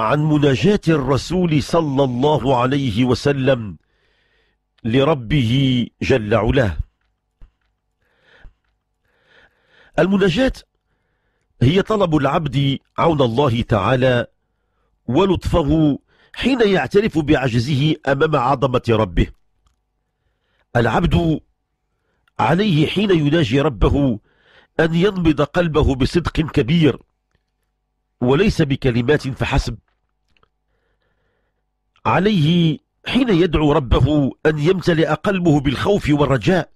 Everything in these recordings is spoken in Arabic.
عن مناجاة الرسول صلى الله عليه وسلم لربه جل علاه المناجاة هي طلب العبد عون الله تعالى ولطفه حين يعترف بعجزه أمام عظمة ربه العبد عليه حين يناجي ربه أن ينبض قلبه بصدق كبير وليس بكلمات فحسب عليه حين يدعو ربه أن يمتلئ قلبه بالخوف والرجاء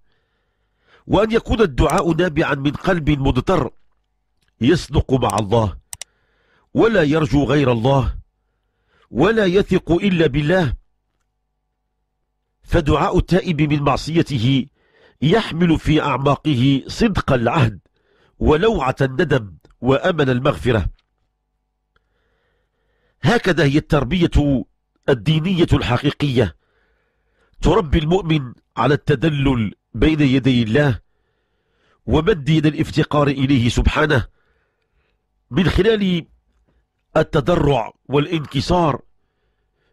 وأن يكون الدعاء نابعا من قلب مضطر يصدق مع الله ولا يرجو غير الله ولا يثق إلا بالله فدعاء التائب من معصيته يحمل في أعماقه صدق العهد ولوعة الندم وأمل المغفرة هكذا هي التربية الدينية الحقيقية تربي المؤمن على التدلل بين يدي الله ومد يد الافتقار إليه سبحانه من خلال التضرع والانكسار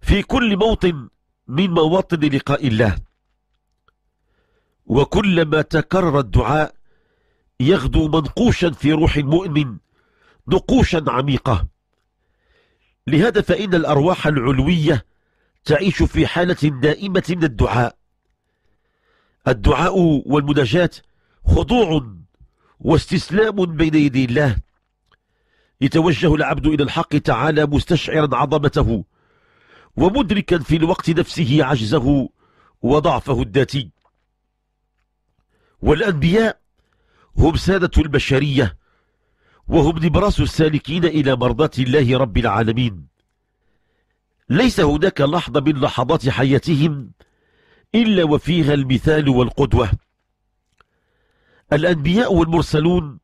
في كل موطن من مواطن لقاء الله وكلما تكرر الدعاء يغدو منقوشا في روح المؤمن نقوشا عميقة لهذا فإن الأرواح العلوية تعيش في حالة دائمة من الدعاء الدعاء والمناجاة خضوع واستسلام بين يدي الله يتوجه العبد إلى الحق تعالى مستشعرا عظمته ومدركا في الوقت نفسه عجزه وضعفه الذاتي والأنبياء هم سادة البشرية وهم نبراس السالكين إلى مرضاة الله رب العالمين ليس هناك لحظة من لحظات حياتهم إلا وفيها المثال والقدوة الأنبياء والمرسلون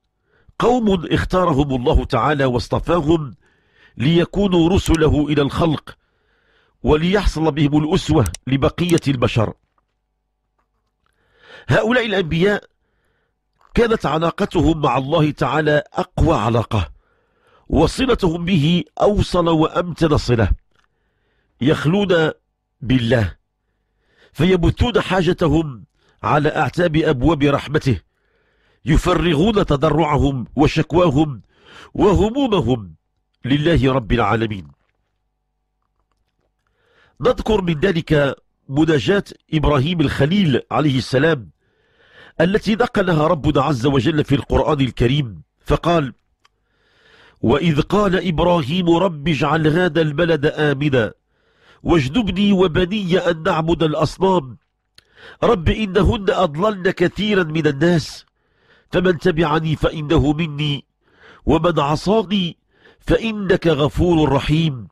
قوم اختارهم الله تعالى واصطفاهم ليكونوا رسله إلى الخلق وليحصل بهم الأسوة لبقية البشر هؤلاء الأنبياء كانت علاقتهم مع الله تعالى أقوى علاقة وصلتهم به أوصل وأمتن صلة يخلون بالله فيبثون حاجتهم على أعتاب أبواب رحمته يفرغون تضرعهم وشكواهم وهمومهم لله رب العالمين نذكر من ذلك مناجاة إبراهيم الخليل عليه السلام التي نقلها ربنا عز وجل في القرآن الكريم فقال وإذ قال إبراهيم رب اجعل هذا البلد آمنا واجنبني وبني أن نعبد الأصنام رب إنهن أضللن كثيرا من الناس فمن تبعني فإنه مني ومن عصاني فإنك غفور رحيم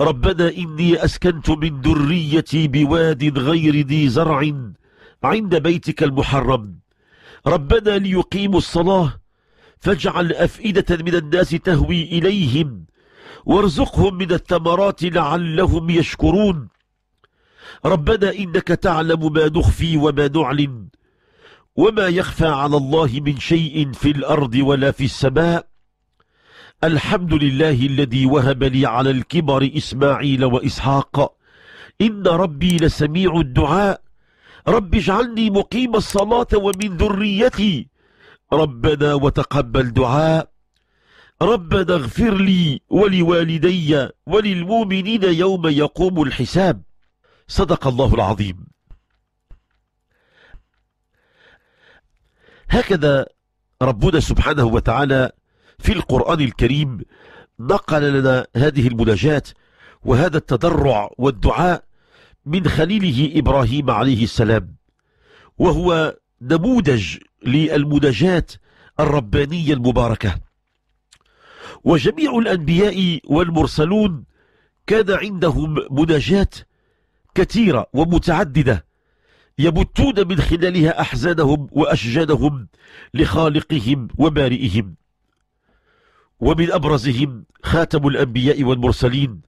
ربنا إني أسكنت من ذريتي بواد غير ذي زرع عند بيتك المحرم ربنا ليقيموا الصلاة فاجعل أفئدة من الناس تهوي إليهم وارزقهم من الثمرات لعلهم يشكرون ربنا إنك تعلم ما نخفي وما نعلن وما يخفى على الله من شيء في الأرض ولا في السماء الحمد لله الذي وهب لي على الكبر إسماعيل وإسحاق إن ربي لسميع الدعاء رب اجعلني مقيم الصلاة ومن ذريتي ربنا وتقبل دعاء ربنا اغفر لي ولوالدي وللمؤمنين يوم يقوم الحساب صدق الله العظيم هكذا ربنا سبحانه وتعالى في القرآن الكريم نقل لنا هذه المناجات وهذا التضرع والدعاء من خليله إبراهيم عليه السلام وهو نموذج للمناجات الربانية المباركة وجميع الأنبياء والمرسلون كان عندهم مناجات كثيرة ومتعددة يبتون من خلالها أحزانهم وأشجانهم لخالقهم وبارئهم ومن أبرزهم خاتم الأنبياء والمرسلين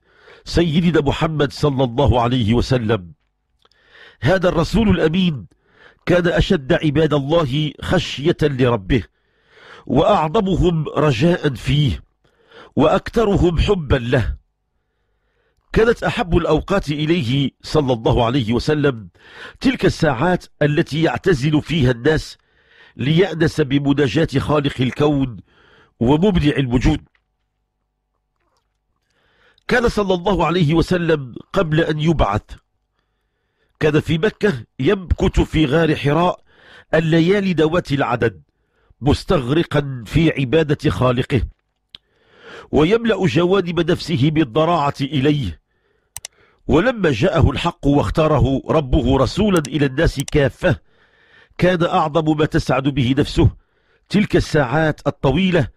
سيدنا محمد صلى الله عليه وسلم هذا الرسول الأمين كان أشد عباد الله خشية لربه وأعظمهم رجاء فيه وأكثرهم حبا له كانت أحب الأوقات إليه صلى الله عليه وسلم تلك الساعات التي يعتزل فيها الناس ليأنس بمناجاة خالق الكون ومبدع الوجود كان صلى الله عليه وسلم قبل أن يبعث كان في مكة يمكث في غار حراء الليالي ذوات العدد مستغرقا في عبادة خالقه ويملأ جوانب نفسه بالضراعة إليه ولما جاءه الحق واختاره ربه رسولا إلى الناس كافة كان أعظم ما تسعد به نفسه تلك الساعات الطويلة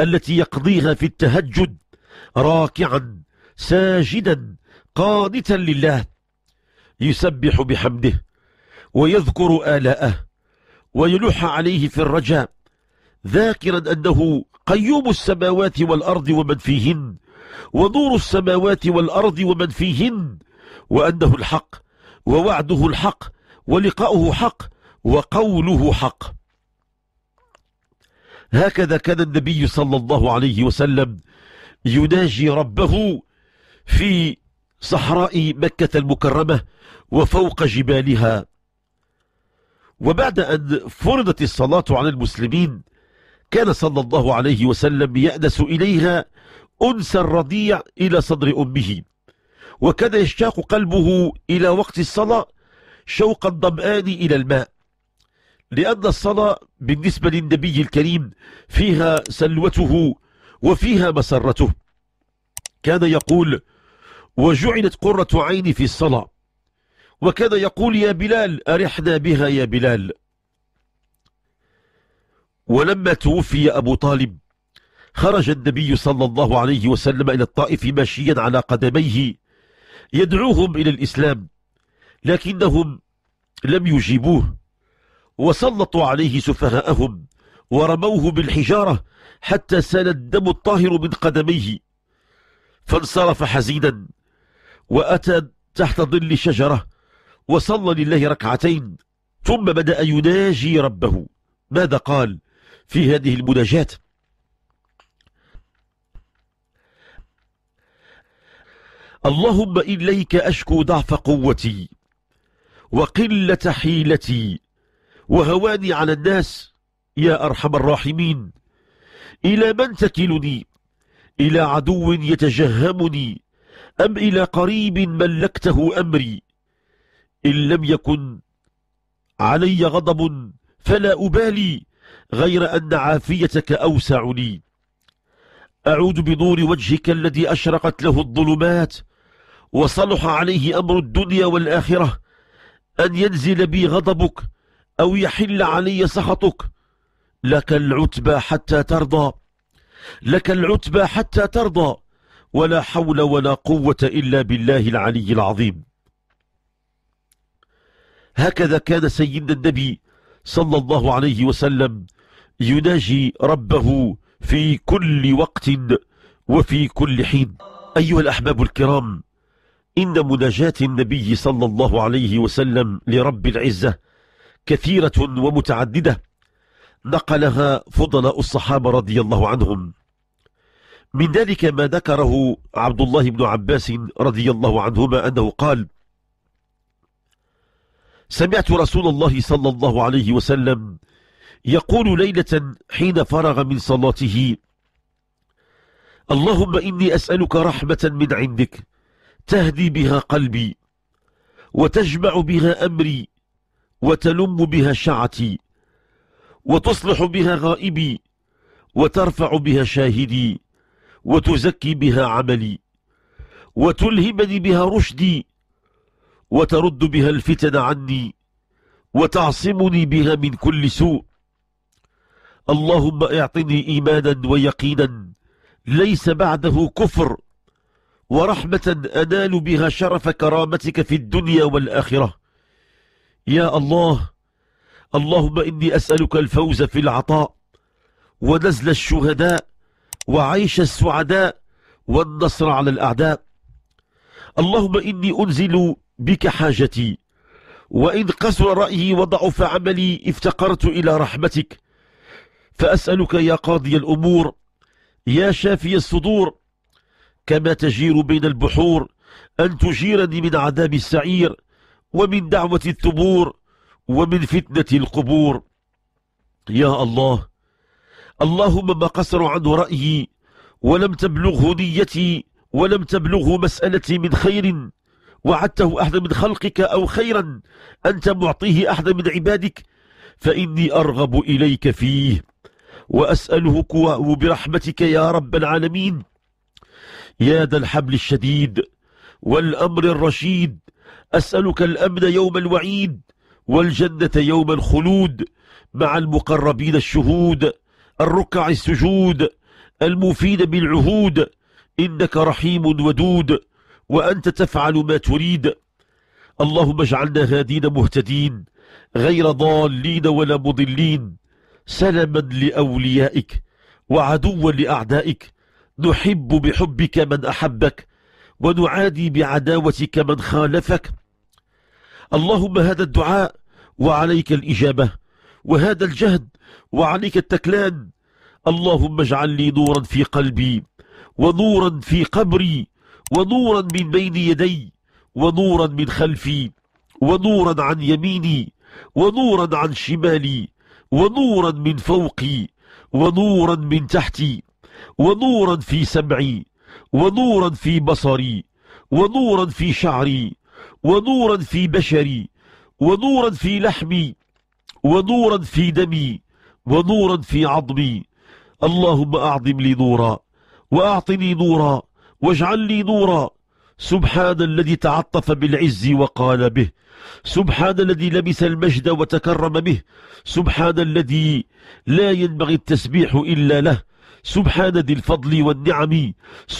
التي يقضيها في التهجد راكعا ساجدا قانتا لله يسبح بحمده ويذكر آلاءه ويلح عليه في الرجاء ذاكرا أنه قيوم السماوات والأرض ومن فيهن ونور السماوات والأرض ومن فيهن وأنه الحق ووعده الحق ولقاؤه حق وقوله حق هكذا كان النبي صلى الله عليه وسلم يناجي ربه في صحراء مكة المكرمة وفوق جبالها وبعد أن فرضت الصلاة على المسلمين كان صلى الله عليه وسلم يأنس إليها أنس الرضيع إلى صدر أمه وكان يشتاق قلبه إلى وقت الصلاة شوق الضمآن إلى الماء لأن الصلاة بالنسبة للنبي الكريم فيها سلوته وفيها مسرته كان يقول وجعلت قرة عيني في الصلاة وكان يقول يا بلال أرحنا بها يا بلال ولما توفي أبو طالب خرج النبي صلى الله عليه وسلم إلى الطائف ماشيا على قدميه يدعوهم إلى الإسلام لكنهم لم يجيبوه وسلطوا عليه سفهاءهم ورموه بالحجارة حتى سال الدم الطاهر من قدميه فانصرف حزينا وأتى تحت ظل شجرة وصلى لله ركعتين ثم بدأ يناجي ربه ماذا قال في هذه المناجات اللهم إليك أشكو ضعف قوتي وقلة حيلتي وهواني على الناس يا أرحم الراحمين إلى من تكلني إلى عدو يتجهمني أم إلى قريب ملكته أمري إن لم يكن علي غضب فلا أبالي غير أن عافيتك أوسع لي أعود بنور وجهك الذي أشرقت له الظلمات وصلح عليه أمر الدنيا والآخرة أن ينزل بي غضبك أو يحل علي سخطك لك العتبى حتى ترضى لك العتبى حتى ترضى ولا حول ولا قوة إلا بالله العلي العظيم هكذا كان سيدنا النبي صلى الله عليه وسلم يناجي ربه في كل وقت وفي كل حين أيها الأحباب الكرام إن مناجاة النبي صلى الله عليه وسلم لرب العزة كثيرة ومتعددة نقلها فضلاء الصحابة رضي الله عنهم من ذلك ما ذكره عبد الله بن عباس رضي الله عنهما أنه قال سمعت رسول الله صلى الله عليه وسلم يقول ليلة حين فرغ من صلاته اللهم إني أسألك رحمة من عندك تهدي بها قلبي وتجمع بها أمري وتلم بها شعتي وتصلح بها غائبي وترفع بها شاهدي وتزكي بها عملي وتلهمني بها رشدي وترد بها الفتن عني وتعصمني بها من كل سوء اللهم اعطني إيمانا ويقينا ليس بعده كفر ورحمة أنال بها شرف كرامتك في الدنيا والآخرة يا الله اللهم إني أسألك الفوز في العطاء ونزل الشهداء وعيش السعداء والنصر على الأعداء اللهم إني أنزل بك حاجتي وإن قسر رأيي وضعف عملي افتقرت إلى رحمتك فأسألك يا قاضي الأمور يا شافي الصدور كما تجير بين البحور أن تجيرني من عذاب السعير ومن دعوة التبور ومن فتنة القبور يا الله اللهم ما قصر عن رأيي ولم تبلغه نيتي ولم تبلغه مسألتي من خير وعدته أحد من خلقك أو خيرا أنت معطيه أحد من عبادك فإني أرغب إليك فيه وأسأله قواه برحمتك يا رب العالمين يا ذا الحبل الشديد والأمر الرشيد أسألك الأمن يوم الوعيد والجنة يوم الخلود مع المقربين الشهود الركع السجود المفيد بالعهود إنك رحيم ودود وأنت تفعل ما تريد اللهم اجعلنا هادين مهتدين غير ضالين ولا مضلين سلما لأوليائك وعدوا لأعدائك نحب بحبك من أحبك ونعادي بعداوتك من خالفك اللهم هذا الدعاء وعليك الإجابة وهذا الجهد وعليك التكلان اللهم اجعل لي نورا في قلبي ونورا في قبري ونورا من بين يدي ونورا من خلفي ونورا عن يميني ونورا عن شمالي ونورا من فوقي ونورا من تحتي ونورا في سمعي ونورا في بصري ونورا في شعري ونورا في بشري ونورا في لحمي ونورا في دمي ونورا في عظمي اللهم أعظم لي نورا وأعطني نورا واجعل لي نورا سبحان الذي تعطف بالعز وقال به سبحان الذي لبس المجد وتكرم به سبحان الذي لا ينبغي التسبيح إلا له سبحان ذي الفضل والنعم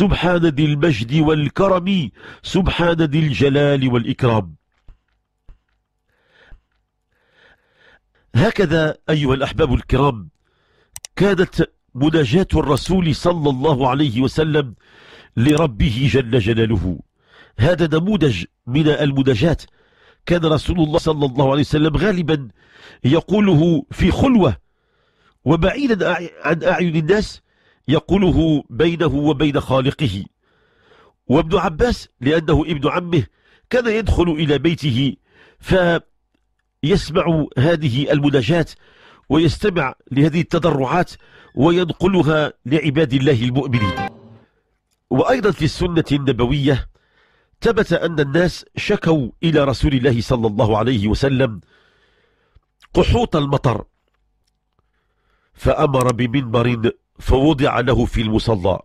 سبحان ذي المجد والكرم سبحان ذي الجلال والإكرام هكذا أيها الأحباب الكرام كانت مناجاة الرسول صلى الله عليه وسلم لربه جل جلاله هذا نموذج من المناجات كان رسول الله صلى الله عليه وسلم غالبا يقوله في خلوة وبعيدا عن أعين الناس يقوله بينه وبين خالقه وابن عباس لأنه ابن عمه كان يدخل إلى بيته ف يسمع هذه المناجات ويستمع لهذه التضرعات وينقلها لعباد الله المؤمنين وأيضا في السنة النبوية ثبت أن الناس شكوا إلى رسول الله صلى الله عليه وسلم قحوط المطر فأمر بمنبر فوضع له في المصلى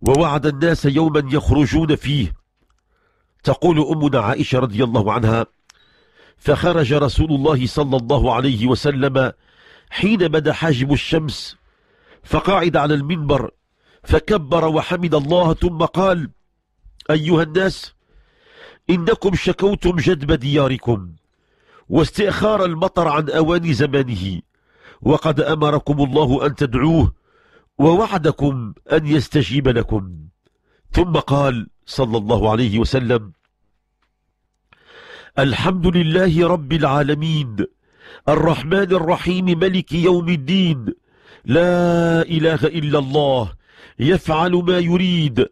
ووعد الناس يوما يخرجون فيه تقول أمنا عائشة رضي الله عنها فخرج رسول الله صلى الله عليه وسلم حين بدا حاجب الشمس فقعد على المنبر فكبر وحمد الله ثم قال أيها الناس إنكم شكوتم جدب دياركم واستئخار المطر عن أوان زمانه وقد أمركم الله أن تدعوه ووعدكم أن يستجيب لكم ثم قال صلى الله عليه وسلم الحمد لله رب العالمين الرحمن الرحيم ملك يوم الدين لا إله إلا الله يفعل ما يريد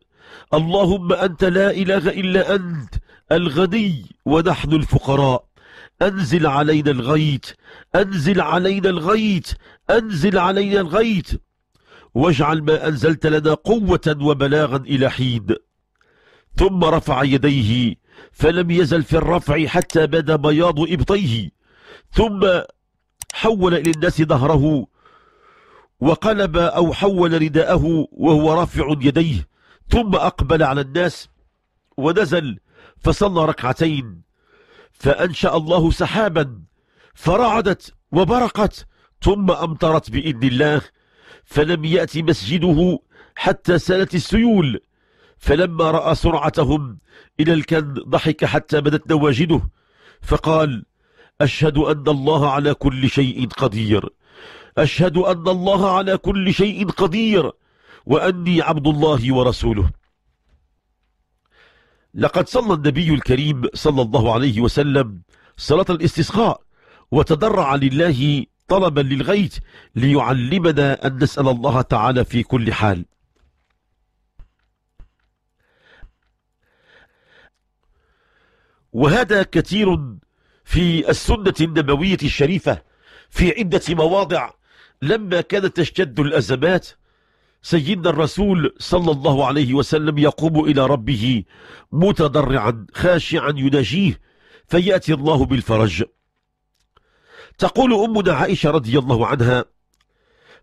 اللهم أنت لا إله إلا أنت الغني ونحن الفقراء أنزل علينا الغيث أنزل علينا الغيث أنزل علينا الغيث واجعل ما أنزلت لنا قوة وبلاغا إلى حين ثم رفع يديه فلم يزل في الرفع حتى بدا بياض إبطيه ثم حول إلى الناس ظهره وقلب أو حول رداءه وهو رافع يديه ثم أقبل على الناس ونزل فصلى ركعتين فأنشأ الله سحابا فرعدت وبرقت ثم أمطرت بإذن الله فلم يأتي مسجده حتى سالت السيول فلما رأى سرعتهم إلى الكد ضحك حتى بدت نواجده فقال أشهد أن الله على كل شيء قدير أشهد أن الله على كل شيء قدير وأني عبد الله ورسوله لقد صلى النبي الكريم صلى الله عليه وسلم صلاة الاستسقاء وتضرع لله طلبا للغيث ليعلمنا أن نسأل الله تعالى في كل حال وهذا كثير في السنة النبوية الشريفة في عدة مواضع لما كانت تشتد الأزمات سيدنا الرسول صلى الله عليه وسلم يقوم إلى ربه متضرعا خاشعا يناجيه فيأتي الله بالفرج تقول أمنا عائشة رضي الله عنها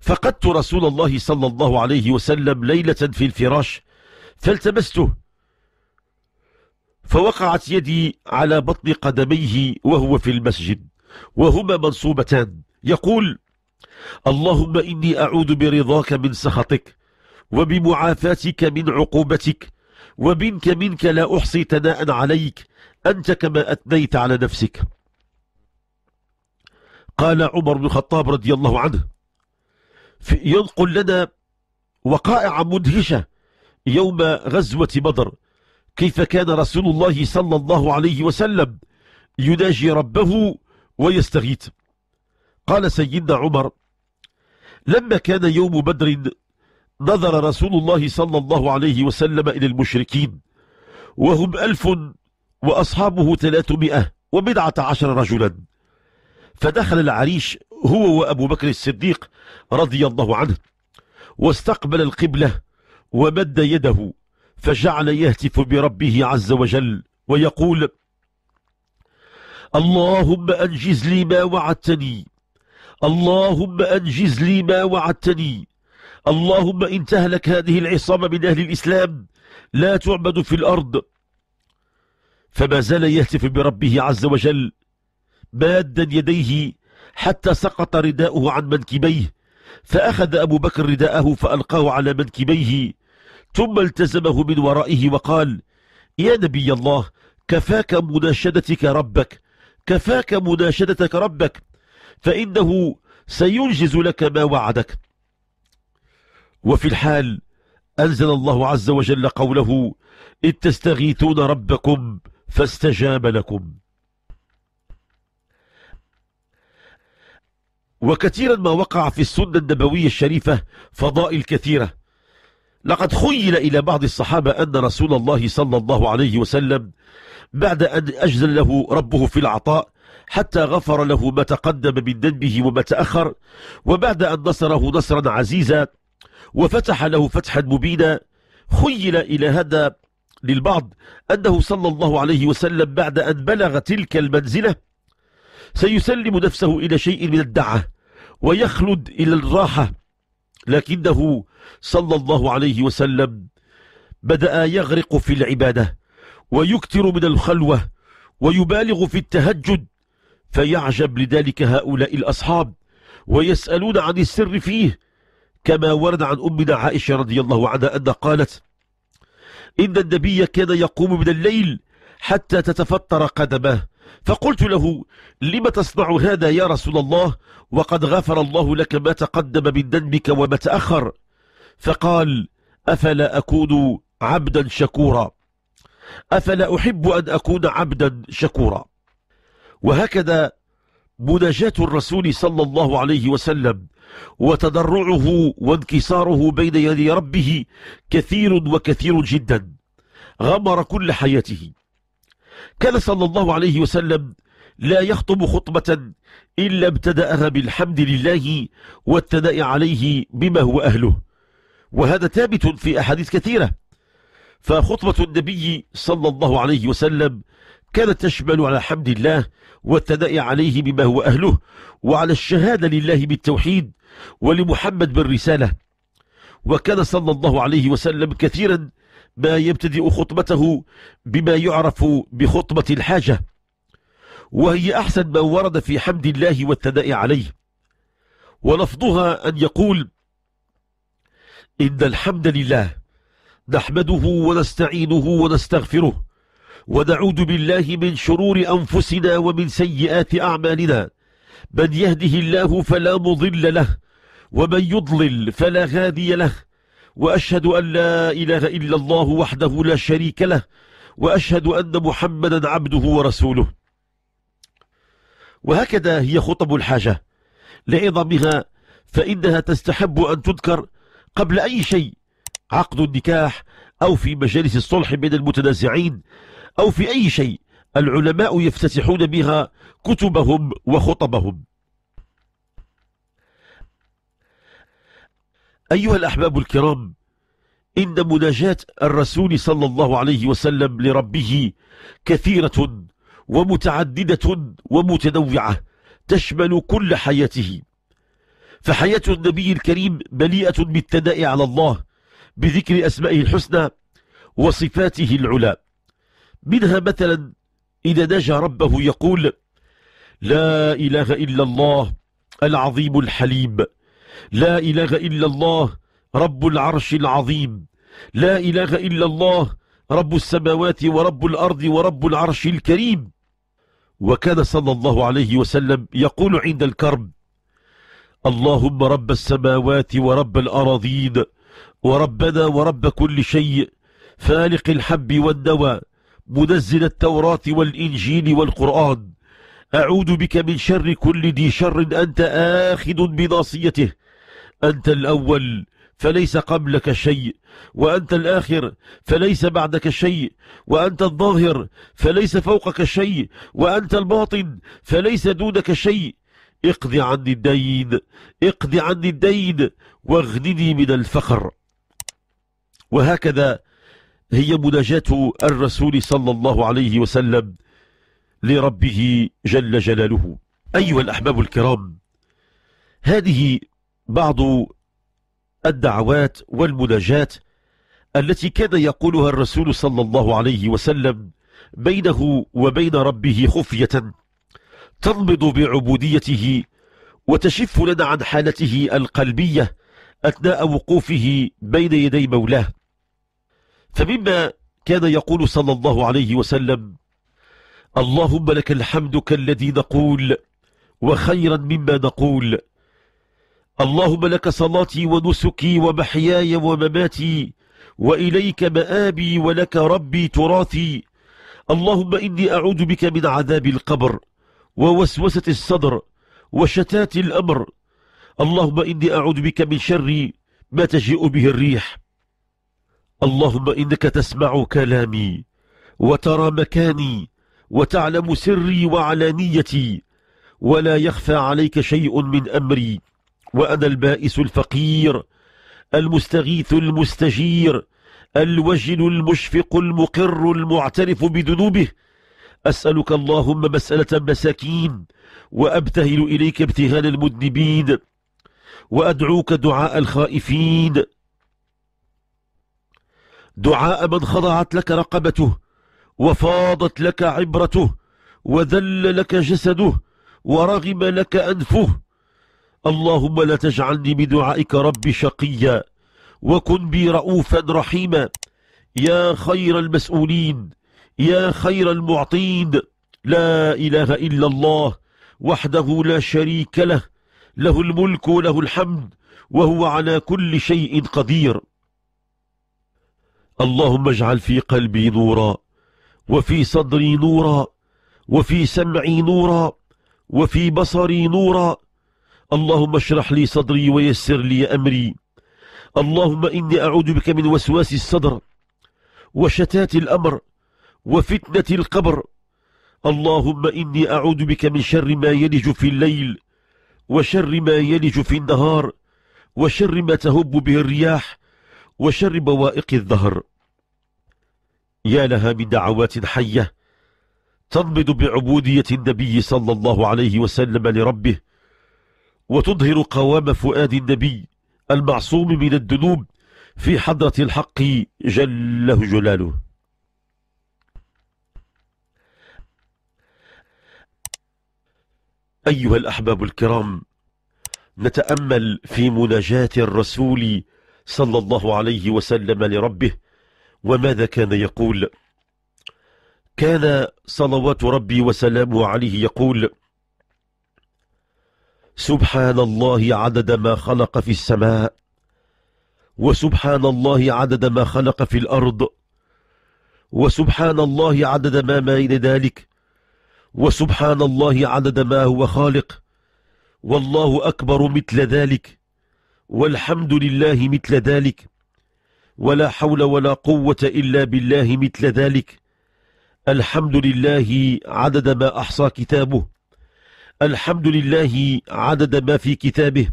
فقدت رسول الله صلى الله عليه وسلم ليلة في الفراش فالتمسته فوقعت يدي على بطن قدميه وهو في المسجد وهما منصوبتان يقول اللهم إني أعوذ برضاك من سخطك وبمعافاتك من عقوبتك وبنك منك لا أحصي ثناء عليك أنت كما أثنيت على نفسك قال عمر بن الخطاب رضي الله عنه ينقل لنا وقائع مدهشة يوم غزوة بدر كيف كان رسول الله صلى الله عليه وسلم يناجي ربه ويستغيث قال سيدنا عمر لما كان يوم بدر نظر رسول الله صلى الله عليه وسلم إلى المشركين وهم ألف وأصحابه ثلاثمائة وبضعة عشر رجلا فدخل العريش هو وأبو بكر الصديق رضي الله عنه واستقبل القبلة ومد يده فجعل يهتف بربه عز وجل ويقول اللهم أنجز لي ما وعدتني اللهم أنجز لي ما وعدتني اللهم إن تهلك هذه العصابة من أهل الإسلام لا تعبد في الأرض فما زال يهتف بربه عز وجل مادا يديه حتى سقط رداؤه عن منكبيه فأخذ أبو بكر رداءه فألقاه على منكبيه ثم التزمه من ورائه وقال يا نبي الله كفاك مناشدتك ربك كفاك مناشدتك ربك فإنه سينجز لك ما وعدك وفي الحال أنزل الله عز وجل قوله إن تستغيثون ربكم فاستجاب لكم وكثيرا ما وقع في السنة النبوية الشريفة فضائل كثيرة لقد خيل إلى بعض الصحابة أن رسول الله صلى الله عليه وسلم بعد أن أجزل له ربه في العطاء حتى غفر له ما تقدم من ذنبه وما تأخر وبعد أن نصره نصرا عزيزا وفتح له فتحا مبينا خيل إلى هذا للبعض أنه صلى الله عليه وسلم بعد أن بلغ تلك المنزلة سيسلم نفسه إلى شيء من الدعة ويخلد إلى الراحة لكنه صلى الله عليه وسلم بدأ يغرق في العبادة ويكثر من الخلوة ويبالغ في التهجد فيعجب لذلك هؤلاء الأصحاب ويسألون عن السر فيه كما ورد عن أمنا عائشة رضي الله عنها ان قالت إن النبي كان يقوم من الليل حتى تتفطر قدمه فقلت له لم تصنع هذا يا رسول الله وقد غفر الله لك ما تقدم من ذنبك وما تأخر فقال أفلا أكون عبدا شكورا أفلا أحب أن أكون عبدا شكورا وهكذا مناجاة الرسول صلى الله عليه وسلم وتضرعه وانكساره بين يدي ربه كثير وكثير جدا غمر كل حياته كان صلى الله عليه وسلم لا يخطب خطبة إلا ابتدأها بالحمد لله والثناء عليه بما هو أهله وهذا ثابت في أحاديث كثيرة فخطبة النبي صلى الله عليه وسلم كانت تشمل على حمد الله والثناء عليه بما هو أهله وعلى الشهادة لله بالتوحيد ولمحمد بالرسالة وكان صلى الله عليه وسلم كثيرا ما يبتدئ خطبته بما يعرف بخطبة الحاجة وهي أحسن ما ورد في حمد الله والثناء عليه ولفظها أن يقول إن الحمد لله نحمده ونستعينه ونستغفره ونعوذ بالله من شرور أنفسنا ومن سيئات أعمالنا من يهده الله فلا مضل له ومن يضلل فلا هادي له وأشهد أن لا إله إلا الله وحده لا شريك له وأشهد أن محمدا عبده ورسوله وهكذا هي خطب الحاجة لعظمها فإنها تستحب أن تذكر قبل أي شيء عقد النكاح أو في مجالس الصلح بين المتنازعين أو في أي شيء العلماء يفتتحون بها كتبهم وخطبهم أيها الأحباب الكرام إن مناجاة الرسول صلى الله عليه وسلم لربه كثيرة ومتعددة ومتنوعة تشمل كل حياته فحياة النبي الكريم مليئة بالثناء على الله بذكر أسمائه الحسنى وصفاته العلى منها مثلا إذا نجى ربه يقول لا إله إلا الله العظيم الحليم لا إله إلا الله رب العرش العظيم لا إله إلا الله رب السماوات ورب الأرض ورب العرش الكريم وكان صلى الله عليه وسلم يقول عند الكرب اللهم رب السماوات ورب الأراضين وربنا ورب كل شيء فالق الحب والنوى منزل التوراة والإنجيل والقرآن أعوذ بك من شر كل ذي شر أنت آخذ بناصيته أنت الأول فليس قبلك شيء وأنت الآخر فليس بعدك شيء وأنت الظاهر فليس فوقك شيء وأنت الباطن فليس دونك شيء اقضي عني الدين اقضي عني الدين واغنني من الفقر وهكذا هي مناجاة الرسول صلى الله عليه وسلم لربه جل جلاله أيها الأحباب الكرام هذه بعض الدعوات والمناجات التي كان يقولها الرسول صلى الله عليه وسلم بينه وبين ربه خفية تنبض بعبوديته وتشف لنا عن حالته القلبية أثناء وقوفه بين يدي مولاه فمما كان يقول صلى الله عليه وسلم اللهم لك الحمد كالذي نقول وخيرا مما نقول اللهم لك صلاتي ونسكي ومحياي ومماتي وإليك مآبي ولك ربي تراثي اللهم إني أعوذ بك من عذاب القبر ووسوسة الصدر وشتات الأمر اللهم إني أعوذ بك من شر ما تجيء به الريح اللهم إنك تسمع كلامي وترى مكاني وتعلم سري وعلانيتي ولا يخفى عليك شيء من أمري وأنا البائس الفقير المستغيث المستجير الوجل المشفق المقر المعترف بذنوبه أسألك اللهم مسألة المساكين وأبتهل إليك ابتهال المذنبين وأدعوك دعاء الخائفين دعاء من خضعت لك رقبته وفاضت لك عبرته وذل لك جسده ورغم لك أنفه اللهم لا تجعلني بدعائك رب شقيا وكن بي رؤوفا رحيما يا خير المسؤولين يا خير المعطين لا إله إلا الله وحده لا شريك له له الملك وله الحمد وهو على كل شيء قدير اللهم اجعل في قلبي نورا وفي صدري نورا وفي سمعي نورا وفي بصري نورا اللهم اشرح لي صدري ويسر لي أمري اللهم إني أعوذ بك من وسواس الصدر وشتات الأمر وفتنة القبر اللهم إني أعوذ بك من شر ما يلج في الليل وشر ما يلج في النهار وشر ما تهب به الرياح وشر بوائق الظهر يا لها من دعوات حية تنبض بعبودية النبي صلى الله عليه وسلم لربه وتظهر قوام فؤاد النبي المعصوم من الذنوب في حضرة الحق جله جلاله أيها الأحباب الكرام نتأمل في مناجاة الرسول صلى الله عليه وسلم لربه وماذا كان يقول كان صلوات ربي وسلامه عليه يقول سبحان الله عدد ما خلق في السماء وسبحان الله عدد ما خلق في الأرض وسبحان الله عدد ما بين ذلك وسبحان الله عدد ما هو خالق والله أكبر مثل ذلك والحمد لله مثل ذلك ولا حول ولا قوة إلا بالله مثل ذلك الحمد لله عدد ما أحصى كتابه الحمد لله عدد ما في كتابه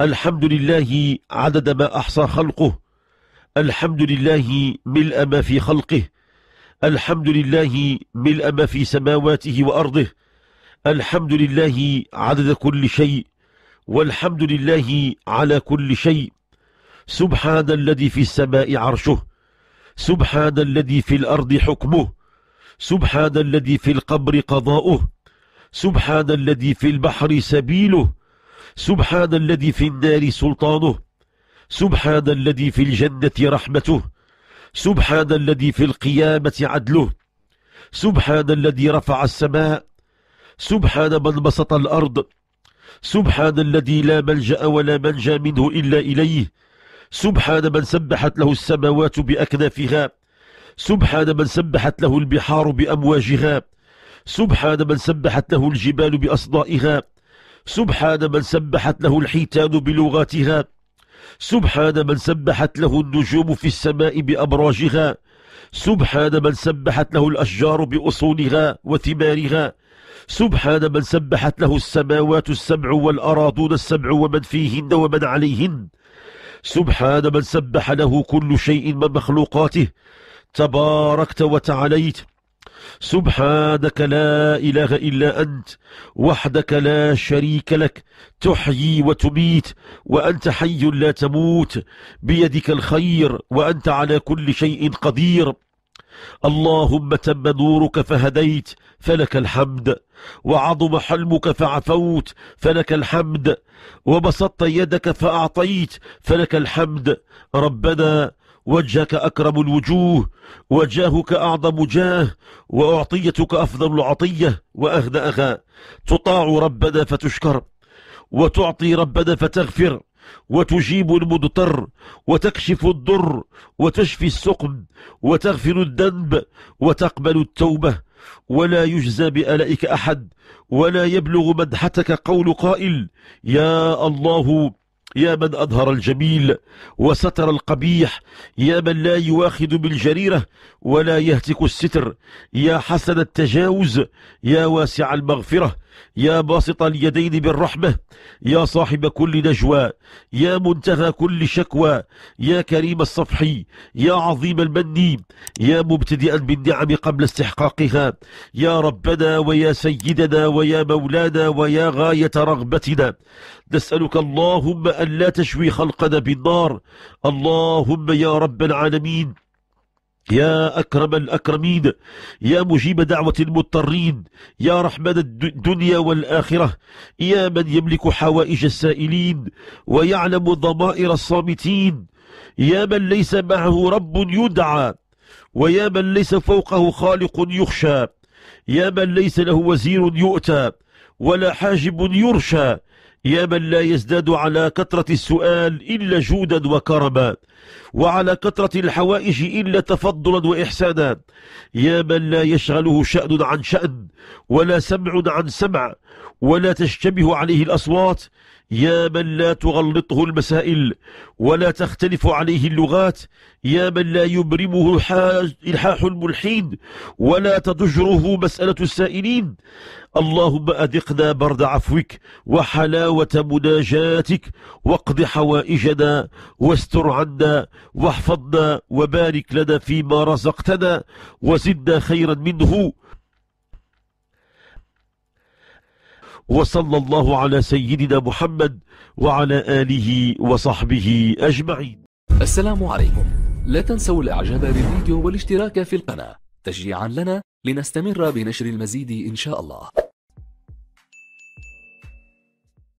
الحمد لله عدد ما أحصى خلقه الحمد لله ملء ما في خلقه الحمد لله ملء ما في سماواته وأرضه الحمد لله عدد كل شيء والحمد لله على كل شيء سبحان الذي في السماء عرشه سبحان الذي في الأرض حكمه سبحان الذي في القبر قضاؤه سبحان الذي في البحر سبيله سبحان الذي في النار سلطانه سبحان الذي في الجنة رحمته سبحان الذي في القيامة عدله سبحان الذي رفع السماء سبحان من بسط الأرض سبحان الذي لا ملجأ ولا منجأ منه إلا إليه سبحان من سبحت له السماوات بأكنافها سبحان من سبحت له البحار بأمواجها سبحان من سبحت له الجبال بأصدائها سبحان من سبحت له الحيتان بلغاتها سبحان من سبحت له النجوم في السماء بأبراجها سبحان من سبحت له الأشجار بأصولها وثمارها سبحان من سبحت له السماوات السبع والأراضون السبع ومن فيهن ومن عليهن سبحان من سبح له كل شيء من مخلوقاته تباركت وتعاليت سبحانك لا إله إلا أنت وحدك لا شريك لك تحيي وتميت وأنت حي لا تموت بيدك الخير وأنت على كل شيء قدير اللهم تم نورك فهديت فلك الحمد وعظم حلمك فعفوت فلك الحمد وبسطت يدك فأعطيت فلك الحمد ربنا وجهك أكرم الوجوه وجاهك أعظم جاه وأعطيتك أفضل العطية وأهدأها تطاع ربنا فتشكر وتعطي ربنا فتغفر وتجيب المضطر وتكشف الضر وتشفي السقم وتغفر الذنب وتقبل التوبة ولا يجزى بألائك أحد ولا يبلغ مدحتك قول قائل يا الله يا من أظهر الجميل وستر القبيح يا من لا يواخذ بالجريرة ولا يهتك الستر يا حسن التجاوز يا واسع المغفرة يا باسط اليدين بالرحمة يا صاحب كل نجوى يا منتهى كل شكوى يا كريم الصفح يا عظيم المن يا مبتدئا بالنعم قبل استحقاقها يا ربنا ويا سيدنا ويا مولانا ويا غاية رغبتنا نسألك اللهم أن أن لا تشوي خلقنا بالنار اللهم يا رب العالمين يا أكرم الأكرمين يا مجيب دعوة المضطرين يا رحمن الدنيا والآخرة يا من يملك حوائج السائلين ويعلم ضمائر الصامتين يا من ليس معه رب يدعى ويا من ليس فوقه خالق يخشى يا من ليس له وزير يؤتى ولا حاجب يرشى يا من لا يزداد على كثرة السؤال إلا جودا وكرما وعلى كثرة الحوائج إلا تفضلا وإحسانا يا من لا يشغله شأن عن شأن ولا سمع عن سمع ولا تشتبه عليه الأصوات يا من لا تغلطه المسائل ولا تختلف عليه اللغات يا من لا يبرمه الحاح الملحيد ولا تضجره مسألة السائلين اللهم أذقنا برد عفوك وحلاوة مناجاتك واقض حوائجنا واستر عنا واحفظنا وبارك لنا فيما رزقتنا وزدنا خيرا منه وصلى الله على سيدنا محمد وعلى آله وصحبه أجمعين السلام عليكم لا تنسوا الإعجاب بالفيديو والاشتراك في القناة تشجيعا لنا لنستمر بنشر المزيد إن شاء الله